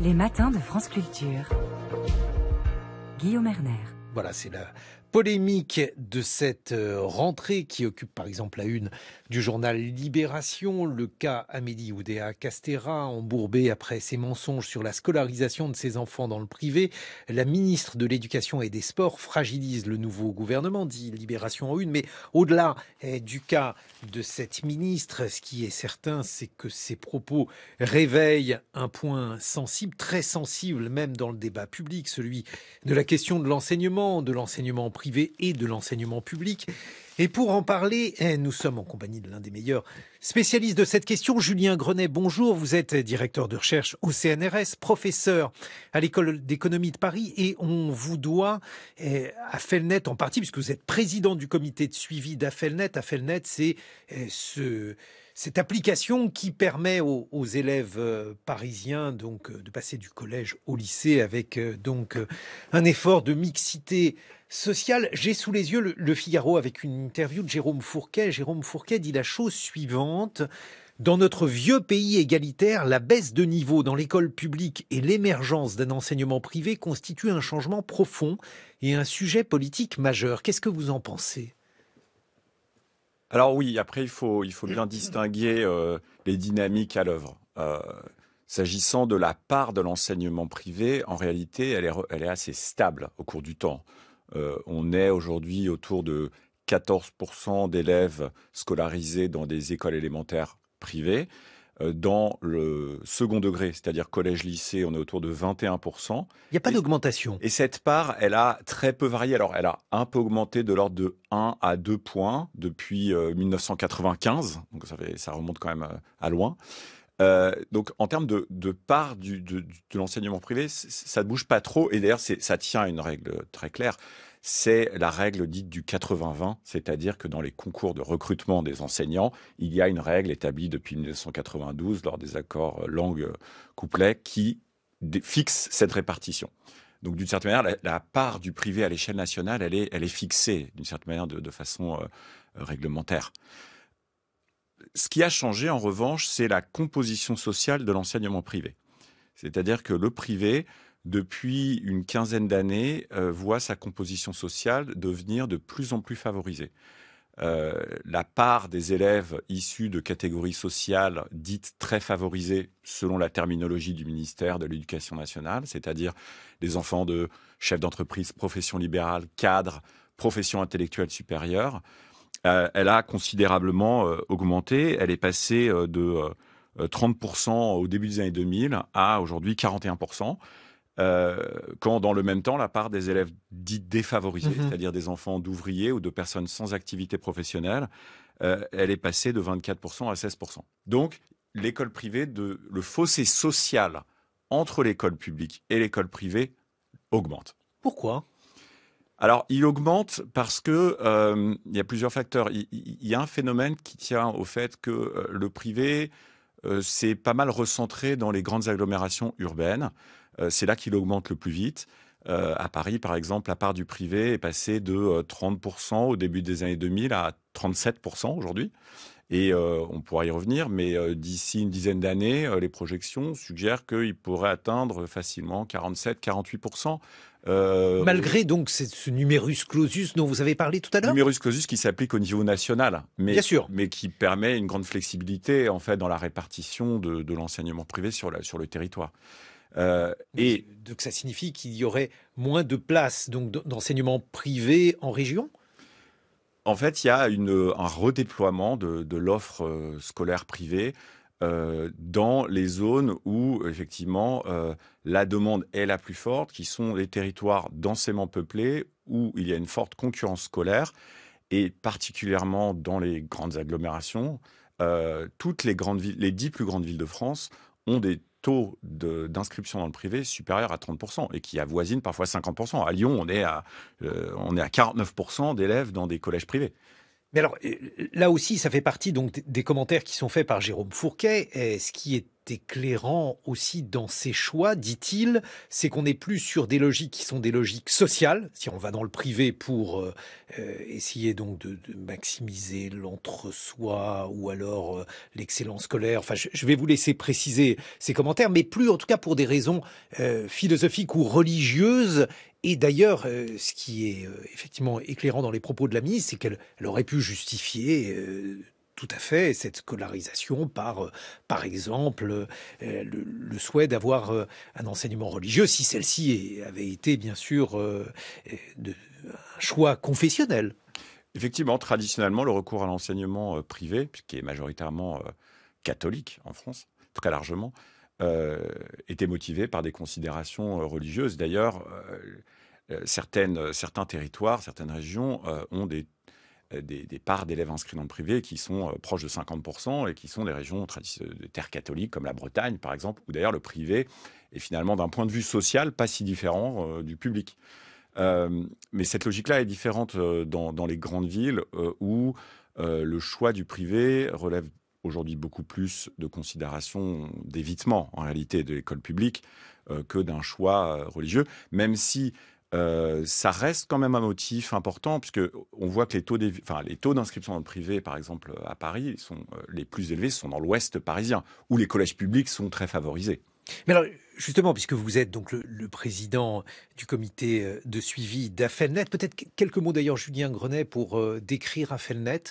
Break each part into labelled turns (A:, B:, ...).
A: Les matins de France Culture. Guillaume Erner. Voilà, c'est la polémique de cette euh, rentrée qui occupe par exemple la une du journal Libération, le cas Amélie Oudéa Castera, embourbée après ses mensonges sur la scolarisation de ses enfants dans le privé. La ministre de l'Éducation et des Sports fragilise le nouveau gouvernement, dit Libération en une. Mais au-delà eh, du cas de cette ministre, ce qui est certain, c'est que ses propos réveillent un point sensible, très sensible même dans le débat public, celui de la question de l'enseignement, de l'enseignement privé privé et de l'enseignement public. Et pour en parler, eh, nous sommes en compagnie de l'un des meilleurs spécialistes de cette question, Julien Grenet. Bonjour, vous êtes directeur de recherche au CNRS, professeur à l'école d'économie de Paris et on vous doit eh, à Felnet en partie, puisque vous êtes président du comité de suivi d'Afelnet. Afelnet, c'est eh, ce cette application qui permet aux, élèves euh, parisiens donc euh, de passer du collège au lycée avec euh, donc un effort de mixité sociale. J'ai sous les yeux le, le, Figaro avec une interview de Jérôme Fourquet. Jérôme Fourquet dit la chose suivante. Dans notre vieux pays égalitaire, la baisse de niveau dans l'école publique et l'émergence d'un enseignement privé constituent un changement profond et un sujet politique majeur. Qu'est-ce que vous en pensez
B: alors oui, après, il faut, bien distinguer euh, les dynamiques à l'œuvre. Euh, s'agissant de la part de l'enseignement privé, en réalité, elle est, assez stable au cours du temps. Euh, on est aujourd'hui autour de 14% d'élèves scolarisés dans des écoles élémentaires privées. Euh, dans le second degré, c'est-à-dire collège-lycée, on est autour de 21%. Il n'y a pas d'augmentation. Et cette part, elle a très peu varié. Alors, elle a un peu augmenté de l'ordre de 1 à 2 points depuis 1995, euh, donc ça, ça remonte quand même euh, à loin. Euh, donc, en termes de, part de, l'enseignement privé, ça ne bouge pas trop. Et d'ailleurs, ça tient à une règle très claire. C'est la règle dite du 80-20, c'est-à-dire que dans les concours de recrutement des enseignants, il y a une règle établie depuis 1992 lors des accords euh, langue-couplet euh, qui fixe cette répartition. Donc, d'une certaine manière, la, part du privé à l'échelle nationale, elle est, fixée, d'une certaine manière, de, façon réglementaire. Ce qui a changé, en revanche, c'est la composition sociale de l'enseignement privé. C'est-à-dire que le privé, depuis une quinzaine d'années, euh, voit sa composition sociale devenir de plus en plus favorisée. Euh, la part des élèves issus de catégories sociales dites très favorisées, selon la terminologie du ministère de l'Éducation nationale, c'est-à-dire les enfants de chefs d'entreprise, profession libérale, cadres, profession intellectuelle supérieure, euh, elle a considérablement euh, augmenté. Elle est passée euh, de 30% au début des années 2000 à aujourd'hui 41%. quand dans le même temps, la part des élèves dits défavorisés, mhm. c'est-à-dire des enfants d'ouvriers ou de personnes sans activité professionnelle, elle est passée de 24% à 16%. Donc, l'école privée, de, le fossé social entre l'école publique et l'école privée augmente. Pourquoi alors, il augmente parce que euh, il y a plusieurs facteurs. Il, y a un phénomène qui tient au fait que euh, le privé euh, s'est pas mal recentré dans les grandes agglomérations urbaines. c'est là qu'il augmente le plus vite. à Paris, par exemple, la part du privé est passée de 30% au début des années 2000 à 37% aujourd'hui. Et on pourra y revenir, mais d'ici une dizaine d'années, les projections suggèrent qu'il pourrait atteindre facilement 47-48%. Euh, Malgré donc ce numerus clausus dont vous avez parlé tout à l'heure Numerus clausus qui s'applique au niveau national, mais, mais qui permet une grande flexibilité en fait dans la répartition de, l'enseignement privé sur, le territoire. Euh, et donc ça signifie qu'il y aurait moins de
A: places donc d'enseignement privé
B: en région en fait, il y a un redéploiement de l'offre euh, scolaire privée euh, dans les zones où, effectivement, euh, la demande est la plus forte, qui sont les territoires densément peuplés, où il y a une forte concurrence scolaire, et particulièrement dans les grandes agglomérations. Euh, toutes les grandes villes, les dix plus grandes villes de France ont des taux d'inscription dans le privé supérieurs à 30% et qui avoisinent parfois 50%. À Lyon, on est à, on est à 49% d'élèves dans des collèges privés. Mais alors, euh,
A: là aussi, ça fait partie donc des commentaires qui sont faits par Jérôme Fourquet. Et ce qui est éclairant aussi dans ses choix, dit-il, c'est qu'on n'est plus sur des logiques qui sont des logiques sociales, si on va dans le privé pour euh, euh, essayer donc de, maximiser l'entre-soi ou alors l'excellence scolaire. Enfin, je, vais vous laisser préciser ces commentaires, mais plus en tout cas pour des raisons philosophiques ou religieuses. Et d'ailleurs, euh, ce qui est euh, effectivement éclairant dans les propos de la ministre, c'est qu'elle aurait pu justifier euh, tout à fait cette scolarisation par, par exemple, le, souhait d'avoir un enseignement religieux, si celle-ci avait été, bien sûr,
B: de, un choix confessionnel. Effectivement, traditionnellement, le recours à l'enseignement privé, qui est majoritairement catholique en France, très largement, euh, était motivé par des considérations euh, religieuses. D'ailleurs, euh, certains territoires, certaines régions ont des parts d'élèves inscrits dans le privé qui sont proches de 50% et qui sont des régions de terres catholiques comme la Bretagne par exemple, où d'ailleurs le privé est finalement d'un point de vue social pas si différent du public. mais cette logique-là est différente dans, les grandes villes où le choix du privé relève aujourd'hui beaucoup plus de considération d'évitement en réalité de l'école publique euh, que d'un choix euh, religieux, même si euh, ça reste quand même un motif important, puisque on voit que les taux, les taux d'inscription dans le privé, par exemple à Paris, sont les plus élevés sont dans l'Ouest parisien, où les collèges publics sont très favorisés. Mais alors, justement, puisque vous êtes donc le, président du comité de suivi d'Afelnet, peut-être quelques mots d'ailleurs, Julien Grenet, pour décrire Afelnet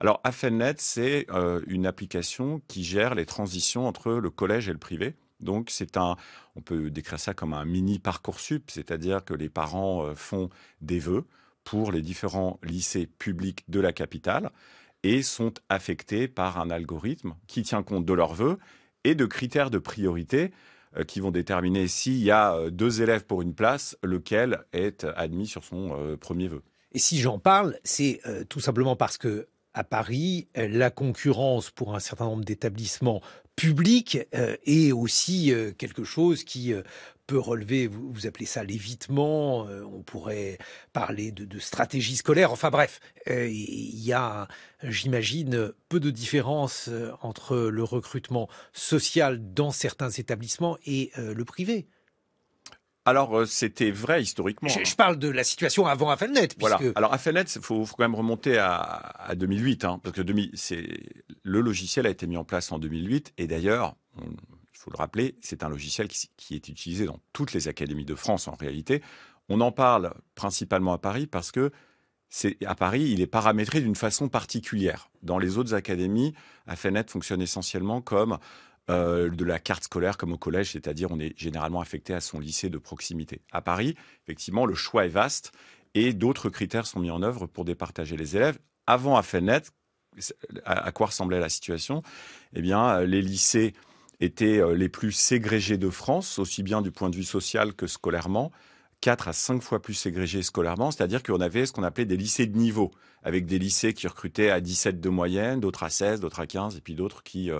B: alors, AFENNET, c'est euh, une application qui gère les transitions entre le collège et le privé. Donc, c'est un, on peut décrire ça comme un mini Parcoursup, c'est-à-dire que les parents euh, font des vœux pour les différents lycées publics de la capitale et sont affectés par un algorithme qui tient compte de leurs vœux et de critères de priorité euh, qui vont déterminer s'il y a deux élèves pour une place, lequel est admis sur son premier vœu. Et si j'en parle, c'est tout simplement parce que à
A: Paris, euh, la concurrence pour un certain nombre d'établissements publics euh, est aussi euh, quelque chose qui peut relever, vous, appelez ça l'évitement, on pourrait parler de, de, stratégie scolaire, enfin bref, il y a, j'imagine, peu de différence entre le recrutement social dans certains établissements et le privé
B: alors, euh, c'était vrai historiquement. Hein. Je, parle de la situation avant Affelnet. Voilà. Alors, Affelnet, il faut, quand même remonter à, 2008, hein, parce que le logiciel a été mis en place en 2008, et d'ailleurs, il faut le rappeler, c'est un logiciel qui, est utilisé dans toutes les académies de France en réalité. On en parle principalement à Paris parce que à Paris, il est paramétré d'une façon particulière. Dans les autres académies, Affelnet fonctionne essentiellement comme euh, de la carte scolaire comme au collège, c'est-à-dire on est généralement affecté à son lycée de proximité. À Paris, effectivement, le choix est vaste et d'autres critères sont mis en œuvre pour départager les élèves. Avant à Fenet, à quoi ressemblait la situation Eh bien, euh, les lycées étaient euh, les plus ségrégés de France, aussi bien du point de vue social que scolairement. 4 à 5 fois plus ségrégés scolairement, c'est-à-dire qu'on avait ce qu'on appelait des lycées de niveau, avec des lycées qui recrutaient à 17 de moyenne, d'autres à 16, d'autres à 15, et puis d'autres qui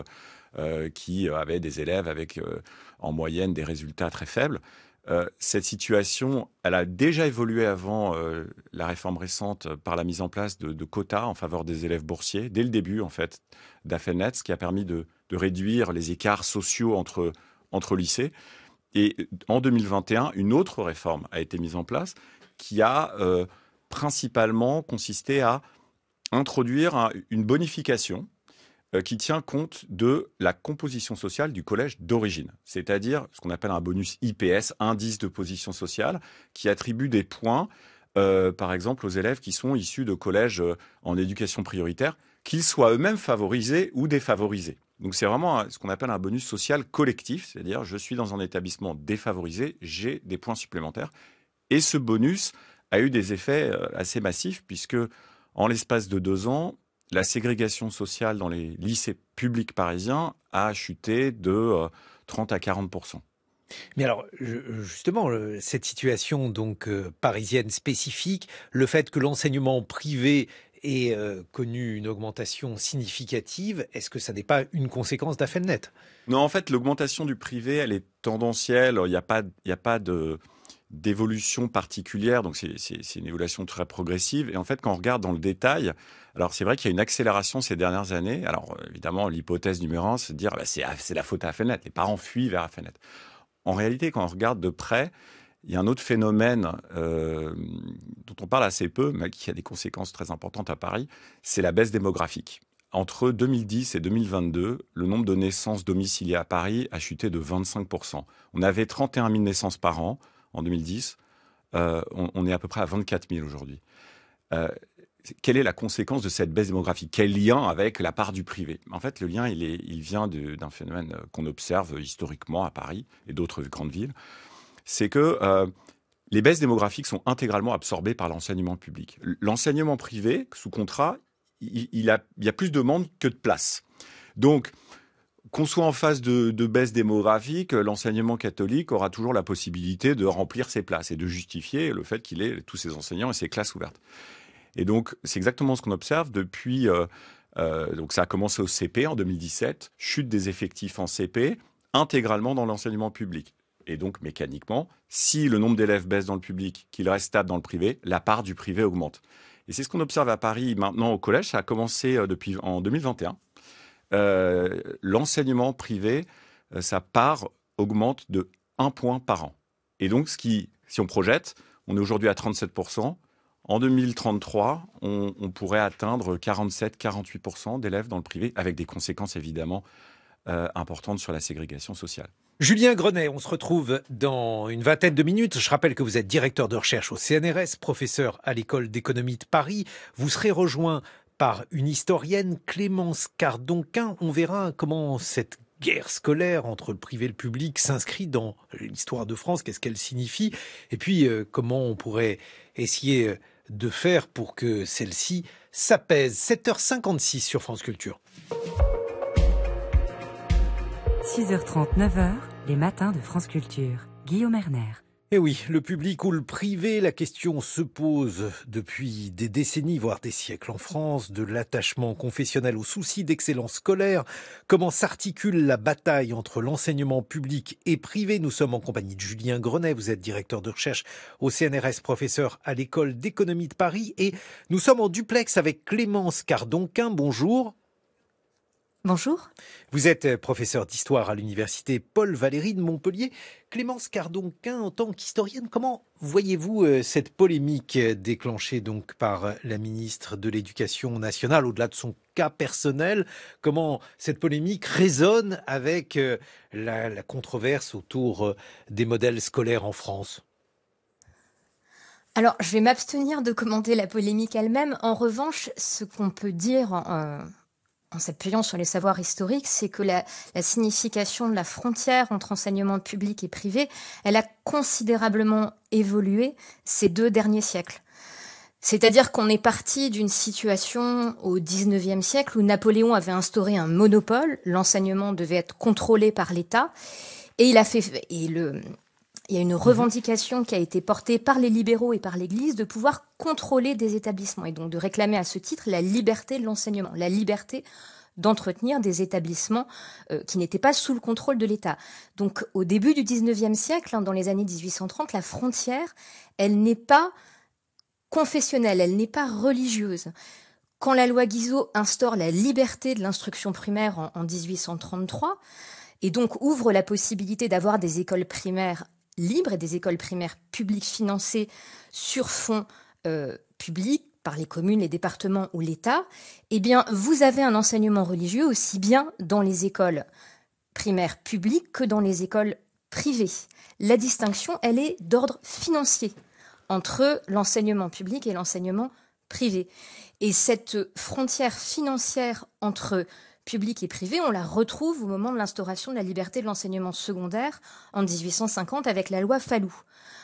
B: euh, qui avaient des élèves avec euh, en moyenne des résultats très faibles. Euh, cette situation, elle a déjà évolué avant la réforme récente par la mise en place de, quotas en faveur des élèves boursiers, dès le début en fait d'AFENET, ce qui a permis de, réduire les écarts sociaux entre, entre lycées. Et en 2021, une autre réforme a été mise en place qui a principalement consisté à introduire une bonification euh, qui tient compte de la composition sociale du collège d'origine, c'est-à-dire ce qu'on appelle un bonus IPS, indice de position sociale, qui attribue des points, euh, par exemple, aux élèves qui sont issus de collèges euh, en éducation prioritaire, qu'ils soient eux-mêmes favorisés ou défavorisés. Donc c'est vraiment ce qu'on appelle un bonus social collectif, c'est-à-dire je suis dans un établissement défavorisé, j'ai des points supplémentaires. Et ce bonus a eu des effets assez massifs, puisque en l'espace de deux ans, la ségrégation sociale dans les lycées publics parisiens a chuté de 30 euh, à 40
A: mais alors, justement, cette situation donc euh, parisienne spécifique, le fait que l'enseignement privé ait euh, connu une augmentation significative, est-ce que ça n'est pas une conséquence net
B: Non, en fait, l'augmentation du privé, elle est tendancielle. Il n'y a pas, il y a pas de, d'évolution particulière. Donc, c'est une évolution très progressive. Et en fait, quand on regarde dans le détail, alors c'est vrai qu'il y a une accélération ces dernières années. Alors, évidemment, l'hypothèse numéro un, c'est de dire bah, c'est la faute à fenêtre, Les parents fuient vers fenêtre. En réalité, quand on regarde de près, il y a un autre phénomène euh, dont on parle assez peu, mais qui a des conséquences très importantes à Paris, c'est la baisse démographique. Entre 2010 et 2022, le nombre de naissances domiciliées à Paris a chuté de 25%. On avait 31 000 naissances par an en 2010. Euh, on, est à peu près à 24 000 aujourd'hui. Euh, quelle est la conséquence de cette baisse démographique Quel lien avec la part du privé En fait, le lien, il, est, il vient d'un phénomène euh, qu'on observe historiquement à Paris et d'autres grandes villes. C'est que les baisses démographiques sont intégralement absorbées par l'enseignement public. L'enseignement privé, sous contrat, il, y a plus de demandes que de places. Donc, qu'on soit en phase de, baisse démographique, l'enseignement catholique aura toujours la possibilité de remplir ses places et de justifier le fait qu'il ait tous ses enseignants et ses classes ouvertes. Et donc, c'est exactement ce qu'on observe depuis. Euh, euh, donc, ça a commencé au CP en 2017, chute des effectifs en CP intégralement dans l'enseignement public. Et donc, mécaniquement, si le nombre d'élèves baisse dans le public, qu'il reste stable dans le privé, la part du privé augmente. Et c'est ce qu'on observe à Paris maintenant au collège. Ça a commencé euh, depuis en 2021. Euh, l'enseignement privé, euh, sa part augmente de 1 point par an. Et donc, si on projette, on est aujourd'hui à 37%. En 2033, on, pourrait atteindre 47-48% d'élèves dans le privé, avec des conséquences évidemment euh, importantes sur la ségrégation sociale.
A: Julien Grenet, on se retrouve dans une vingtaine de minutes. Je rappelle que vous êtes directeur de recherche au CNRS, professeur à l'école d'économie de Paris. Vous serez rejoint par une historienne, Clémence Cardonquin. On verra comment cette guerre scolaire entre le privé et le public s'inscrit dans l'histoire de France, qu'est-ce qu'elle signifie, et puis euh, comment on pourrait essayer euh, de faire pour que celle-ci s'apaise. 7h56 sur France Culture. 6h30, 9h,
C: les matins de France Culture. Guillaume Erner.
A: Eh oui, le public ou le privé, la question se pose depuis des décennies, voire des siècles en France, de l'attachement confessionnel au souci d'excellence scolaire. Comment s'articule la bataille entre l'enseignement public et privé Nous sommes en compagnie de Julien Grenet, vous êtes directeur de recherche au CNRS, professeur à l'école d'économie de Paris, et nous sommes en duplex avec Clémence Cardonquin. Bonjour. Bonjour. Vous êtes euh, professeur d'histoire à l'université Paul Valéry de Montpellier. Clémence Cardonquin, en tant qu'historienne, comment voyez-vous euh, cette polémique euh, déclenchée donc par la ministre de l'Éducation nationale, au-delà de son cas personnel Comment cette polémique résonne avec la, controverse autour des modèles scolaires en France
C: alors, je vais m'abstenir de commenter la polémique elle-même. En revanche, ce qu'on peut dire en en s'appuyant sur les savoirs historiques, c'est que la, signification de la frontière entre enseignement public et privé, elle a considérablement évolué ces deux derniers siècles. C'est-à-dire qu'on est parti d'une situation au XIXe siècle où Napoléon avait instauré un monopole, l'enseignement devait être contrôlé par l'État, et il a fait, et le, il y a une mhm. revendication qui a été portée par les libéraux et par l'Église de pouvoir contrôler des établissements et donc de réclamer à ce titre la liberté de l'enseignement, la liberté d'entretenir des établissements euh, qui n'étaient pas sous le contrôle de l'État. Donc au début du 19e siècle, hein, dans les années 1830, la frontière, elle n'est pas confessionnelle, elle n'est pas religieuse. Quand la loi Guizot instaure la liberté de l'instruction primaire en 1833, et donc ouvre la possibilité d'avoir des écoles primaires libres et des écoles primaires publiques financées sur fonds euh, publics par les communes, les départements ou l'État, eh bien, vous avez un enseignement religieux aussi bien dans les écoles primaires publiques que dans les écoles privées. La distinction, elle est d'ordre financier entre l'enseignement public et l'enseignement privé. Et cette frontière financière entre Public et privé, on la retrouve au moment de l'instauration de la liberté de l'enseignement secondaire en 1850 avec la loi Fallou.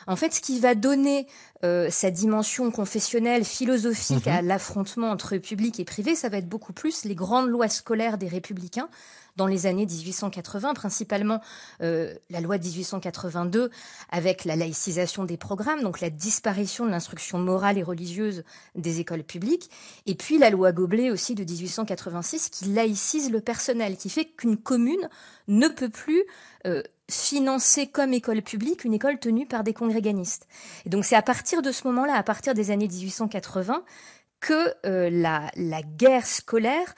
C: En fait, ce qui va donner euh, sa dimension confessionnelle, philosophique mhm. à l'affrontement entre public et privé, ça va être beaucoup plus les grandes lois scolaires des républicains dans les années 1880, principalement euh, la loi de 1882 avec la laïcisation des programmes, donc la disparition de l'instruction morale et religieuse des écoles publiques, et puis la loi Goblet aussi de 1886 qui laïcise le personnel, qui fait qu'une commune ne peut plus euh, financer comme école publique une école tenue par des congréganistes. Et donc c'est à partir partir de ce moment-là, à partir des années 1880, que euh, la, guerre scolaire,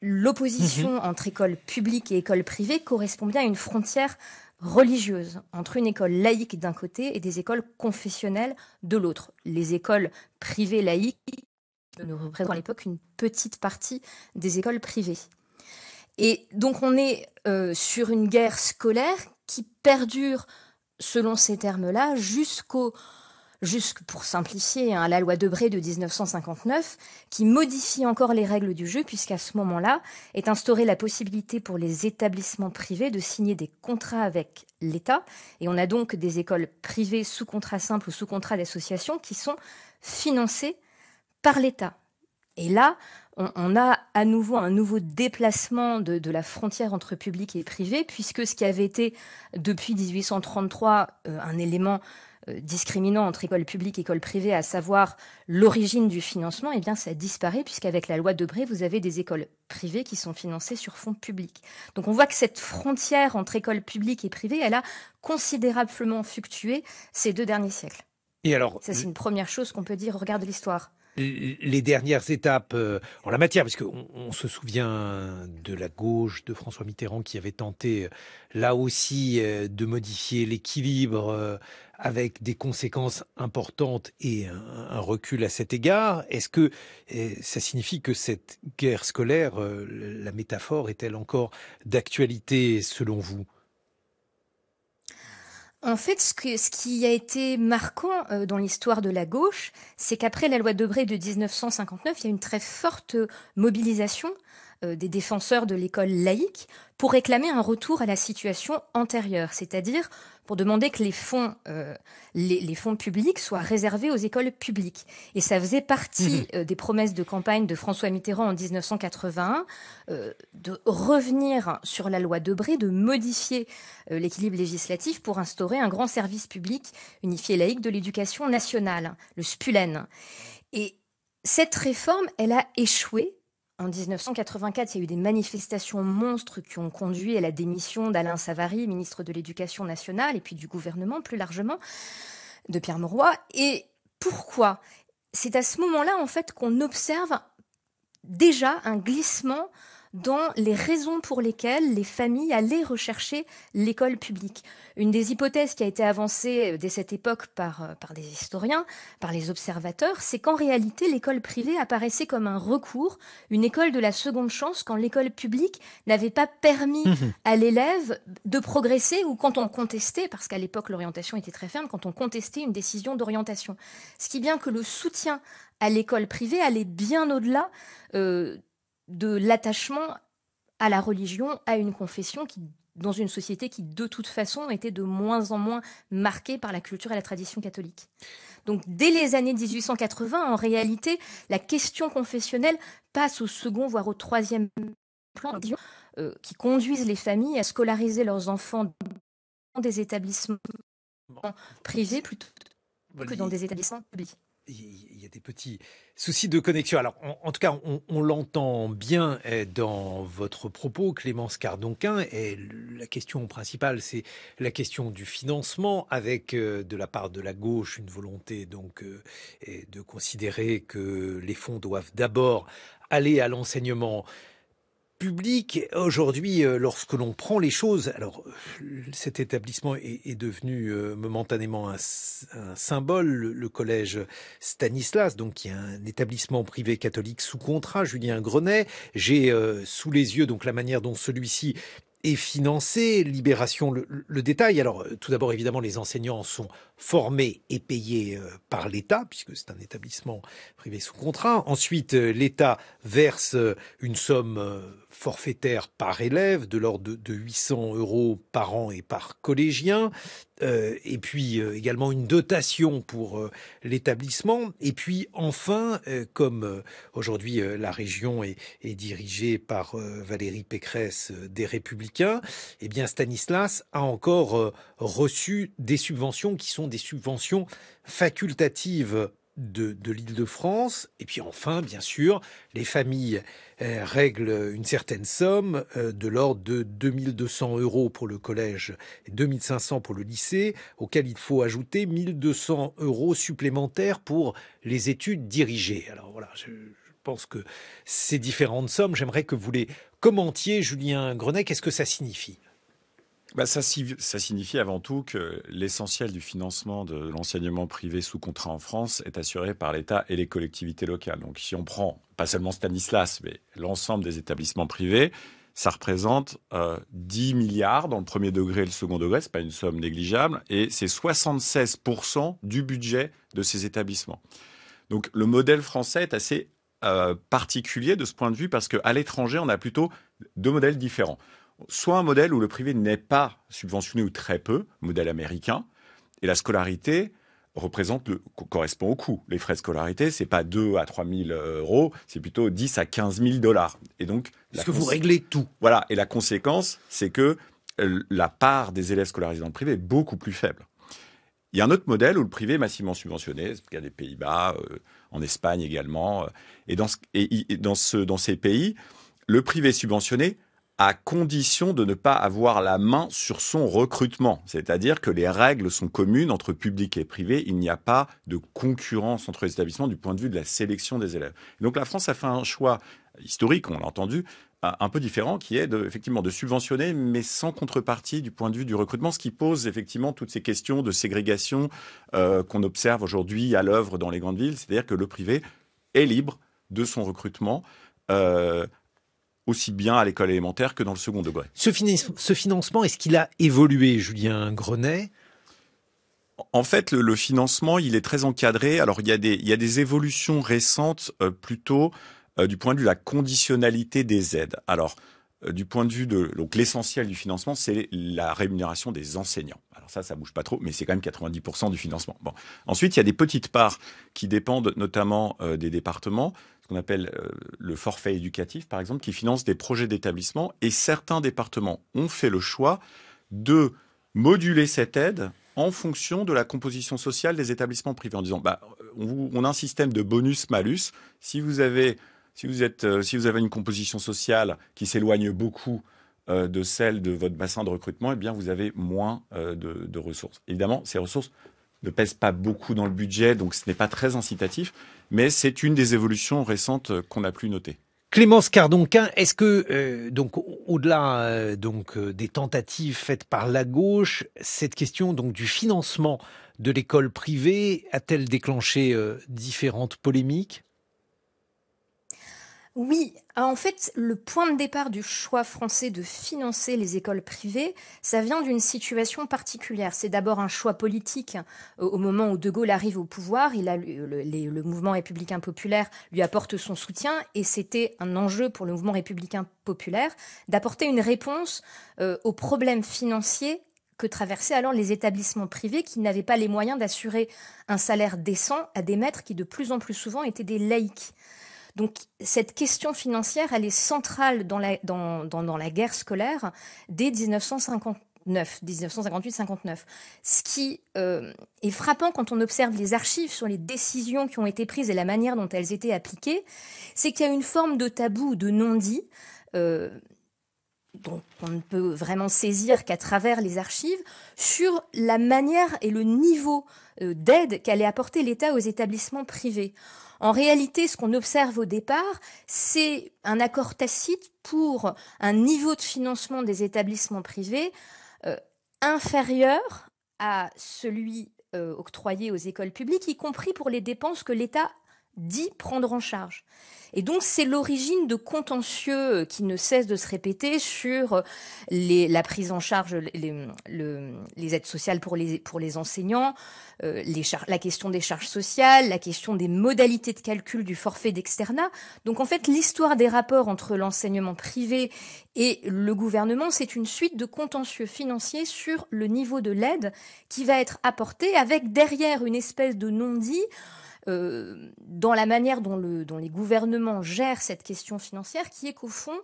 C: l'opposition mhm. entre écoles publiques et écoles privées correspond bien à une frontière religieuse entre une école laïque d'un côté et des écoles confessionnelles de l'autre. Les écoles privées laïques ne représentent à l'époque une petite partie des écoles privées. Et donc on est euh, sur une guerre scolaire qui perdure selon ces termes-là, jusqu'au jusque pour simplifier, hein, la loi Debré de 1959, qui modifie encore les règles du jeu, puisqu'à ce moment-là est instaurée la possibilité pour les établissements privés de signer des contrats avec l'État. Et on a donc des écoles privées sous contrat simple ou sous contrat d'association qui sont financées par l'État. Et là, on, a à nouveau un nouveau déplacement de, la frontière entre public et privé, puisque ce qui avait été depuis 1833 euh, un élément euh, discriminant entre école publique et école privée, à savoir l'origine du financement, et eh bien ça disparaît puisqu'avec la loi Debré, vous avez des écoles privées qui sont financées sur fonds publics. Donc on voit que cette frontière entre écoles publique et privée, elle a considérablement fluctué ces deux derniers siècles.
A: Et alors, ça c'est une
C: première chose qu'on peut dire au regard de l'histoire
A: les dernières étapes euh, en la matière, parce qu'on se souvient de la gauche de François Mitterrand qui avait tenté euh, là aussi euh, de modifier l'équilibre avec des conséquences importantes et un recul à cet égard. Est-ce que ça signifie que cette guerre scolaire, la métaphore, est-elle encore d'actualité selon vous
C: en fait, ce, ce, qui a été marquant euh, dans l'histoire de la gauche, c'est qu'après la loi Debré de 1959, il y a une très forte mobilisation euh, des défenseurs de l'école laïque pour réclamer un retour à la situation antérieure, c'est-à-dire pour demander que les fonds, euh, les, fonds publics soient réservés aux écoles publiques. Et ça faisait partie mhm. euh, des promesses de campagne de François Mitterrand en 1981 de revenir sur la loi Debré, de modifier l'équilibre législatif pour instaurer un grand service public unifié laïque de l'éducation nationale, le SPULEN. Et cette réforme, elle a échoué en 1984, il y a eu des manifestations monstres qui ont conduit à la démission d'Alain Savary, ministre de l'Éducation nationale, et puis du gouvernement plus largement, de Pierre Moroy. Et pourquoi C'est à ce moment-là, en fait, qu'on observe déjà un glissement dans les raisons pour lesquelles les familles allaient rechercher l'école publique. Une des hypothèses qui a été avancée dès cette époque par, euh, par des historiens, par les observateurs, c'est qu'en réalité l'école privée apparaissait comme un recours, une école de la seconde chance quand l'école publique n'avait pas permis mmh à l'élève de progresser ou quand on contestait, parce qu'à l'époque l'orientation était très ferme, quand on contestait une décision d'orientation. Ce qui est bien que le soutien à l'école privée allait bien au-delà euh, de l'attachement à la religion, à une confession qui dans une société qui, de toute façon, était de moins en moins marquée par la culture et la tradition catholique. Donc, dès les années 1880, en réalité, la question confessionnelle passe au second, voire au troisième plan, euh, qui conduisent les familles à scolariser leurs enfants dans des établissements privés plutôt que dans des établissements publics
A: il y a des petits soucis de connexion. Alors, en tout cas, on, l'entend bien eh, dans votre propos, Clémence Cardonquin. Et la question principale, c'est la question du financement, avec euh, de la part de la gauche une volonté donc euh, de considérer que les fonds doivent d'abord aller à l'enseignement public. Aujourd'hui, euh, lorsque l'on prend les choses, alors euh, cet établissement est, devenu euh, momentanément un, symbole, le, collège Stanislas, donc qui est un établissement privé catholique sous contrat, Julien Grenet. J'ai sous les yeux donc la manière dont celui-ci est financé, Libération le, le détail. Alors tout d'abord évidemment les enseignants sont formés et payés par l'État puisque c'est un établissement privé sous contrat. Ensuite l'État verse une somme forfaitaire par élève, de l'ordre de, 800 euros par an et par collégien, euh, et puis euh, également une dotation pour euh, l'établissement, et puis enfin, comme aujourd'hui la région est, est dirigée par Valérie Pécresse des Républicains, eh bien Stanislas a encore reçu des subventions qui sont des subventions facultatives de, l'Île-de-France. Et puis enfin, bien sûr, les familles euh, règlent une certaine somme euh, de l'ordre de 2200 euros pour le collège et 2500 pour le lycée, auquel il faut ajouter 1200 euros supplémentaires pour les études dirigées. Alors voilà, je pense que ces différentes sommes, j'aimerais que vous les commentiez, Julien Grenet, qu'est-ce que ça signifie
B: bah, ça, signifie avant tout que l'essentiel du financement de l'enseignement privé sous contrat en France est assuré par l'État et les collectivités locales. Donc si on prend pas seulement Stanislas, mais l'ensemble des établissements privés, ça représente 10 euh, milliards dans le premier degré et le second degré, ce n'est pas une somme négligeable, et c'est 76% du budget de ces établissements. Donc le modèle français est assez euh, particulier de ce point de vue parce qu'à l'étranger, on a plutôt deux modèles différents soit un modèle où le privé n'est pas subventionné ou très peu, modèle américain, et la scolarité représente correspond au coût. Les frais de scolarité, c'est pas 2 à 3 000 euh, euros, c'est plutôt 10 à 15 000 dollars. Et donc, parce que vous réglez tout. Voilà. Et la conséquence, c'est que euh, la part des élèves scolarisés dans le privé est beaucoup plus faible. Il y a un autre modèle où le privé est massivement subventionné, il y a des Pays-Bas, euh, en Espagne également, et dans, dans ces pays, le privé subventionné à condition de ne pas avoir la main sur son recrutement. C'est-à-dire que les règles sont communes entre public et privé. Il n'y a pas de concurrence entre les établissements du point de vue de la sélection des élèves. donc la France a fait un choix historique, on l'a entendu, un peu différent, qui est effectivement de subventionner, mais sans contrepartie du point de vue du recrutement, ce qui pose effectivement toutes ces questions de ségrégation euh, qu'on observe aujourd'hui à l'œuvre dans les grandes villes. C'est-à-dire que le privé est libre de son recrutement. Euh, aussi bien à l'école élémentaire que dans le second degré.
A: Ce, financement, est-ce qu'il a
B: évolué, Julien Grenet en fait, le, financement, il est très encadré. Alors, il y a des, il des évolutions récentes euh, plutôt euh, du point de vue de la conditionnalité des aides. Alors, euh, du point de vue de donc l'essentiel du financement, c'est la rémunération des enseignants. Alors ça, ça bouge pas trop, mais c'est quand même 90% du financement. Bon. Ensuite, il y a des petites parts qui dépendent notamment des départements qu'on appelle euh, le forfait éducatif, par exemple, qui finance des projets d'établissement. Et certains départements ont fait le choix de moduler cette aide en fonction de la composition sociale des établissements privés, en disant bah, on, a un système de bonus-malus. Si vous avez, si vous êtes, euh, si vous avez une composition sociale qui s'éloigne beaucoup euh, de celle de votre bassin de recrutement, et eh bien vous avez moins de, de ressources. Évidemment, ces ressources ne pèse pas beaucoup dans le budget, donc ce n'est pas très incitatif, mais c'est une des évolutions récentes qu'on a plus notées. Clémence
A: Cardonquin, est-ce que euh, donc au-delà euh, donc euh, des tentatives faites par la gauche, cette question donc du financement de l'école privée a-t-elle déclenché différentes polémiques
C: oui, en fait, le point de départ du choix français de financer les écoles privées, ça vient d'une situation particulière. C'est d'abord un choix politique. Au moment où De Gaulle arrive au pouvoir, le, mouvement républicain populaire lui apporte son soutien et c'était un enjeu pour le mouvement républicain populaire d'apporter une réponse euh, aux problèmes financiers que traversaient alors les établissements privés qui n'avaient pas les moyens d'assurer un salaire décent à des maîtres qui de plus en plus souvent étaient des laïcs. Donc cette question financière, elle est centrale dans la, guerre scolaire dès 1958-59. Ce qui euh, est frappant quand on observe les archives sur les décisions qui ont été prises et la manière dont elles étaient appliquées, c'est qu'il y a une forme de tabou, de non-dit, euh, dont on ne peut vraiment saisir qu'à travers les archives, sur la manière et le niveau euh, d'aide qu'allait apporter l'État aux établissements privés. En réalité, ce qu'on observe au départ, c'est un accord tacite pour un niveau de financement des établissements privés euh, inférieur à celui euh, octroyé aux écoles publiques, y compris pour les dépenses que l'État dit prendre en charge. Et donc c'est l'origine de contentieux euh, qui ne cessent de se répéter sur euh, la prise en charge, les, aides sociales pour les, enseignants, euh, la question des charges sociales, la question des modalités de calcul du forfait d'externat. Donc en fait l'histoire des rapports entre l'enseignement privé et le gouvernement, c'est une suite de contentieux financiers sur le niveau de l'aide qui va être apportée avec derrière une espèce de non-dit dans la manière dont, les gouvernements gèrent cette question financière, qui est qu'au fond,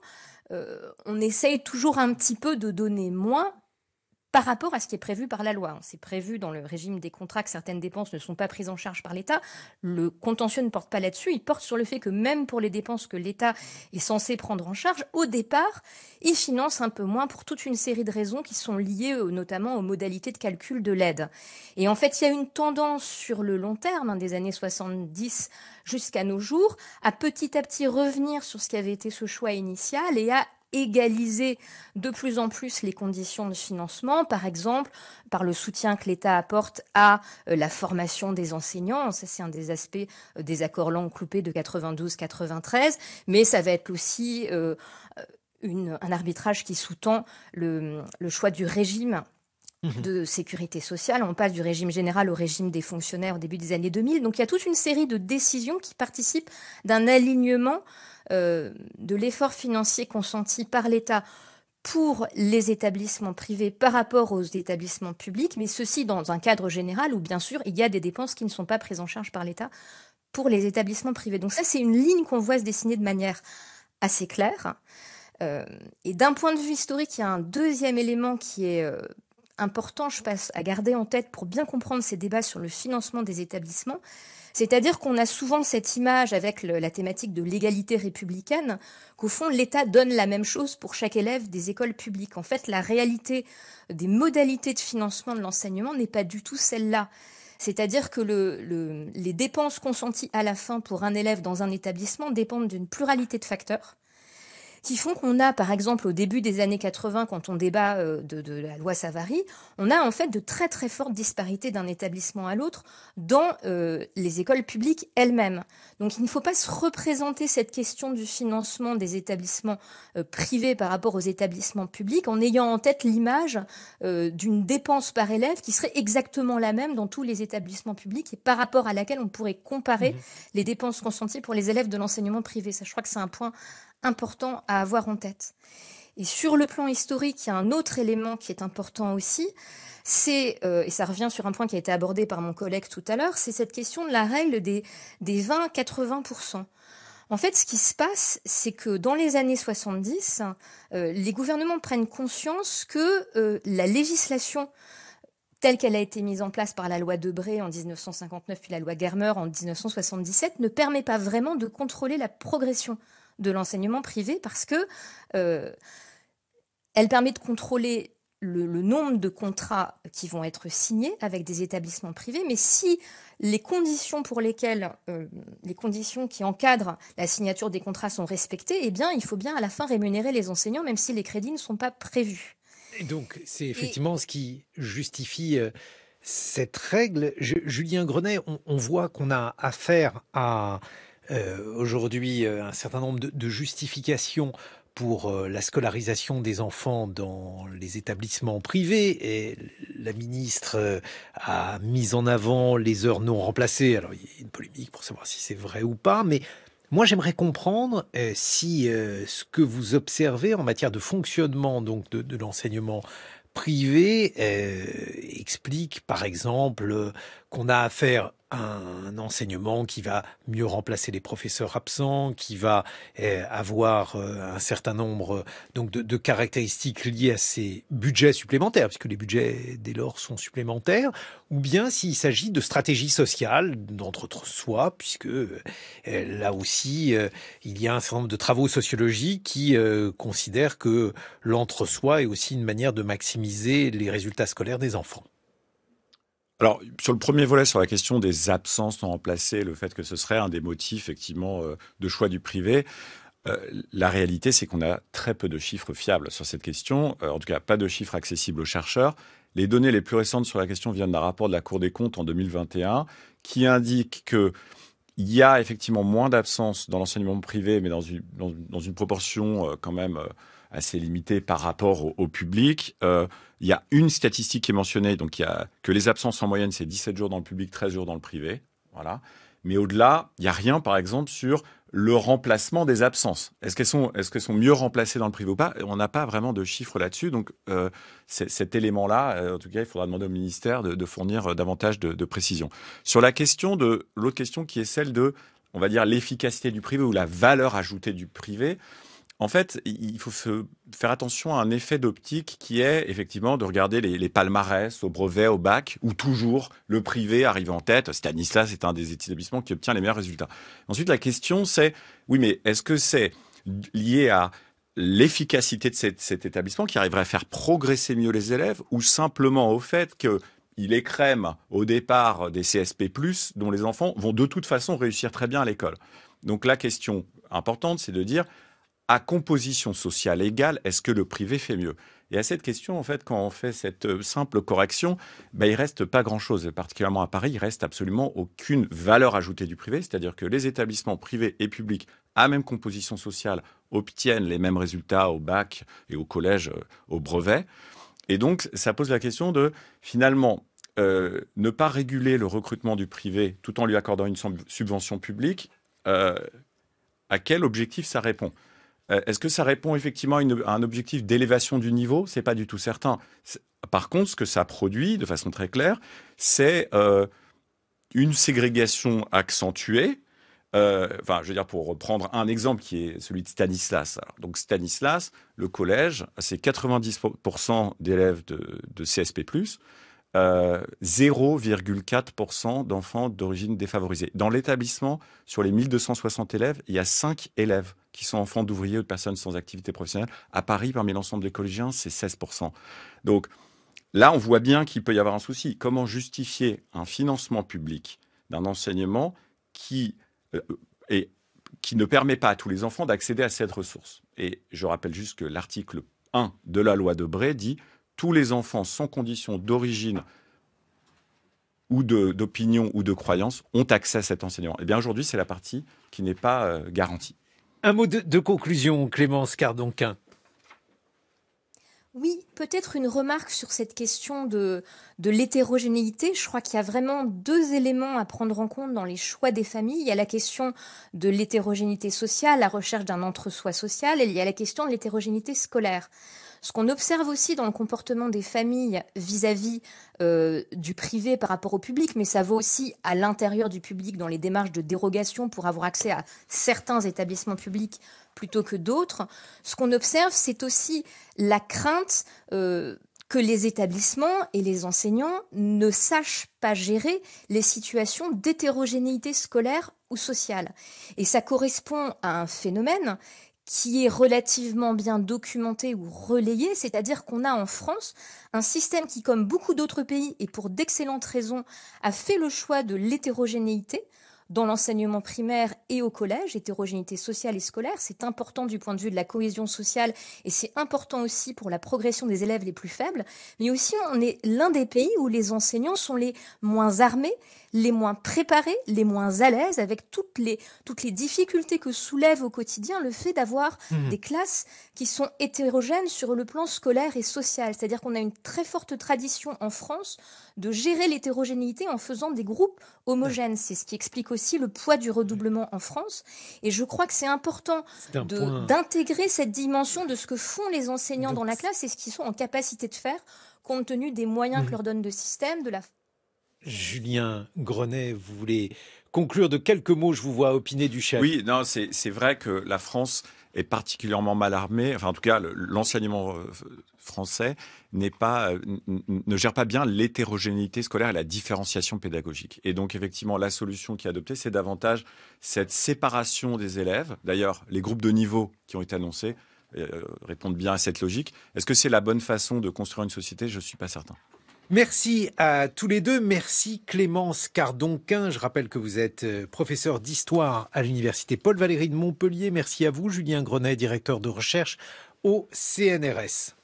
C: euh, on essaye toujours un petit peu de donner moins par rapport à ce qui est prévu par la loi. Hein, c'est prévu dans le régime des contrats que certaines dépenses ne sont pas prises en charge par l'État. Le contentieux ne porte pas là-dessus. Il porte sur le fait que même pour les dépenses que l'État est censé prendre en charge, au départ, il finance un peu moins pour toute une série de raisons qui sont liées euh, notamment aux modalités de calcul de l'aide. Et en fait, il y a une tendance sur le long terme, hein, des années 70 jusqu'à nos jours, à petit à petit revenir sur ce qui avait été ce choix initial et à égaliser de plus en plus les conditions de financement, par exemple par le soutien que l'État apporte à euh, la formation des enseignants. Ça, c'est un des aspects euh, des accords longs coupés de 92-93, mais ça va être aussi euh, un arbitrage qui sous-tend le choix du régime Mmh. de sécurité sociale. On passe du régime général au régime des fonctionnaires au début des années 2000. Donc il y a toute une série de décisions qui participent d'un alignement euh, de l'effort financier consenti par l'État pour les établissements privés par rapport aux établissements publics, mais ceci dans un cadre général où bien sûr il y a des dépenses qui ne sont pas prises en charge par l'État pour les établissements privés. Donc ça c'est une ligne qu'on voit se dessiner de manière assez claire. Euh, et d'un point de vue historique, il y a un deuxième élément qui est euh, important, je passe à garder en tête pour bien comprendre ces débats sur le financement des établissements. C'est-à-dire qu'on a souvent cette image avec la thématique de l'égalité républicaine, qu'au fond, l'État donne la même chose pour chaque élève des écoles publiques. En fait, la réalité des modalités de financement de l'enseignement n'est pas du tout celle-là. C'est-à-dire que les dépenses consenties à la fin pour un élève dans un établissement dépendent d'une pluralité de facteurs qui font qu'on a, par exemple, au début des années 80, quand on débat euh, de, la loi Savary, on a en fait de très très fortes disparités d'un établissement à l'autre dans euh, les écoles publiques elles-mêmes. Donc il ne faut pas se représenter cette question du financement des établissements euh, privés par rapport aux établissements publics en ayant en tête l'image d'une dépense par élève qui serait exactement la même dans tous les établissements publics et par rapport à laquelle on pourrait comparer mmh les dépenses consenties pour les élèves de l'enseignement privé. Ça, je crois que c'est un point important à avoir en tête. Et sur le plan historique, il y a un autre élément qui est important aussi, c'est, euh, et ça revient sur un point qui a été abordé par mon collègue tout à l'heure, c'est cette question de la règle des, 20-80%. En fait, ce qui se passe, c'est que dans les années 70, euh, les gouvernements prennent conscience que euh, la législation telle qu'elle a été mise en place par la loi Debré en 1959 puis la loi Germer en 1977 ne permet pas vraiment de contrôler la progression de l'enseignement privé parce que euh, elle permet de contrôler le, nombre de contrats qui vont être signés avec des établissements privés, mais si les conditions pour lesquelles, euh, les conditions qui encadrent la signature des contrats sont respectées, eh bien, il faut bien à la fin rémunérer les enseignants, même si les crédits ne sont pas prévus.
A: donc, c'est effectivement ce qui justifie euh, cette règle. Julien Grenet, on voit qu'on a affaire à euh, aujourd'hui euh, un certain nombre de, justifications pour euh, la scolarisation des enfants dans les établissements privés et la ministre a mis en avant les heures non remplacées. Alors il y a une polémique pour savoir si c'est vrai ou pas, mais moi j'aimerais comprendre si ce que vous observez en matière de fonctionnement donc de, l'enseignement privé explique par exemple qu'on a affaire un enseignement qui va mieux remplacer les professeurs absents, qui va eh, avoir euh, un certain nombre euh, donc de, caractéristiques liées à ces budgets supplémentaires, puisque les budgets dès lors sont supplémentaires, ou bien s'il s'agit de stratégies sociales d'entre soi, puisque euh, là aussi il y a un certain nombre de travaux sociologiques qui considèrent que l'entre soi est aussi une manière de maximiser les résultats scolaires des enfants.
B: Alors, sur le premier volet, sur la question des absences non remplacées, le fait que ce serait un des motifs, effectivement, euh, de choix du privé, euh, la réalité, c'est qu'on a très peu de chiffres fiables sur cette question, euh, en tout cas pas de chiffres accessibles aux chercheurs. Les données les plus récentes sur la question viennent d'un rapport de la Cour des comptes en 2021 qui indique qu'il y a effectivement moins d'absences dans l'enseignement privé, mais dans une, proportion quand même assez limité par rapport au, public. Euh, il y a une statistique qui est mentionnée, donc il y a que les absences en moyenne, c'est 17 jours dans le public, 13 jours dans le privé. Voilà. Mais au-delà, il n'y a rien, par exemple, sur le remplacement des absences. Est-ce qu'elles sont, est sont mieux remplacées dans le privé ou pas On n'a pas vraiment de chiffres là-dessus. Donc, euh, cet élément-là, euh, en tout cas, il faudra demander au ministère de, fournir davantage de, de précisions. Sur la question de l'autre question qui est celle de, on va dire, l'efficacité du privé ou la valeur ajoutée du privé, en fait, il faut faire attention à un effet d'optique qui est effectivement de regarder les, palmarès au brevets, au bac, où toujours le privé arrive en tête. Stanislas est un des établissements qui obtient les meilleurs résultats. Ensuite, la question c'est, oui, mais est-ce que c'est lié à l'efficacité de cet, établissement qui arriverait à faire progresser mieux les élèves ou simplement au fait qu'il il écrème au départ des CSP+, dont les enfants vont de toute façon réussir très bien à l'école. Donc la question importante, c'est de dire, à composition sociale égale, est-ce que le privé fait mieux Et à cette question, en fait, quand on fait cette euh, simple correction, ben, il reste pas grand-chose. Particulièrement à Paris, il reste absolument aucune valeur ajoutée du privé. C'est-à-dire que les établissements privés et publics à même composition sociale obtiennent les mêmes résultats au bac et au collège, euh, au brevet. Et donc, ça pose la question de, finalement, euh, ne pas réguler le recrutement du privé tout en lui accordant une subvention publique, à quel objectif ça répond euh, est-ce que ça répond effectivement à, un objectif d'élévation du niveau C'est pas du tout certain. Par contre, ce que ça produit, de façon très claire, c'est euh, une ségrégation accentuée. Euh, enfin, je veux dire, pour reprendre un exemple qui est celui de Stanislas. donc, Stanislas, le collège, c'est 90% d'élèves de, CSP, 0,4% euh, d'enfants d'origine défavorisée. Dans l'établissement, sur les 1260 élèves, il y a 5 élèves qui sont enfants d'ouvriers ou de personnes sans activité professionnelle. À Paris, parmi l'ensemble des collégiens, c'est 16%. Donc là, on voit bien qu'il peut y avoir un souci. Comment justifier un financement public d'un enseignement qui, euh, qui ne permet pas à tous les enfants d'accéder à cette ressource Et je rappelle juste que l'article 1 de la loi de Bray dit tous les enfants, sans condition d'origine ou d'opinion ou de croyance, ont accès à cet enseignement. Et eh bien aujourd'hui, c'est la partie qui n'est pas euh, garantie. Un mot de, conclusion, Clémence Cardonquin.
C: Oui, peut-être une remarque sur cette question de, de l'hétérogénéité. Je crois qu'il y a vraiment deux éléments à prendre en compte dans les choix des familles. Il y a la question de l'hétérogénéité sociale, la recherche d'un entre-soi social, et il y a la question de l'hétérogénéité scolaire. Ce qu'on observe aussi dans le comportement des familles vis-à-vis euh, du privé par rapport au public, mais ça vaut aussi à l'intérieur du public dans les démarches de dérogation pour avoir accès à certains établissements publics plutôt que d'autres. Ce qu'on observe, c'est aussi la crainte euh, que les établissements et les enseignants ne sachent pas gérer les situations d'hétérogénéité scolaire ou sociale. Et ça correspond à un phénomène qui est relativement bien documenté ou relayé, c'est-à-dire qu'on a en France un système qui, comme beaucoup d'autres pays, et pour d'excellentes raisons, a fait le choix de l'hétérogénéité dans l'enseignement primaire et au collège, hétérogénéité sociale et scolaire. C'est important du point de vue de la cohésion sociale et c'est important aussi pour la progression des élèves les plus faibles. Mais aussi, on est l'un des pays où les enseignants sont les moins armés les moins préparés, les moins à l'aise, avec toutes les, toutes les difficultés que soulève au quotidien le fait d'avoir mmh. des classes qui sont hétérogènes sur le plan scolaire et social. C'est-à-dire qu'on a une très forte tradition en France de gérer l'hétérogénéité en faisant des groupes homogènes. C'est ce qui explique aussi le poids du redoublement en France. Et je crois que c'est important d'intégrer cette dimension de ce que font les enseignants dans la classe et ce qu'ils sont en capacité de faire compte tenu des moyens que mmh. leur donne le système, de la
A: Julien Grenet, vous voulez conclure de quelques mots, je vous vois opiner du chef. Oui,
B: non, c'est vrai que la France est particulièrement mal armée. Enfin, en tout cas, l'enseignement euh, français pas, euh, ne gère pas bien l'hétérogénéité scolaire et la différenciation pédagogique. Et donc, effectivement, la solution qui est adoptée, c'est davantage cette séparation des élèves. D'ailleurs, les groupes de niveau qui ont été annoncés euh, répondent bien à cette logique. Est-ce que c'est la bonne façon de construire une société Je ne suis pas certain.
A: Merci à tous les deux. Merci Clémence Cardonquin. Je rappelle que vous êtes euh, professeur d'histoire à l'université Paul Valéry de Montpellier. Merci à vous, Julien Grenet, directeur de recherche au CNRS.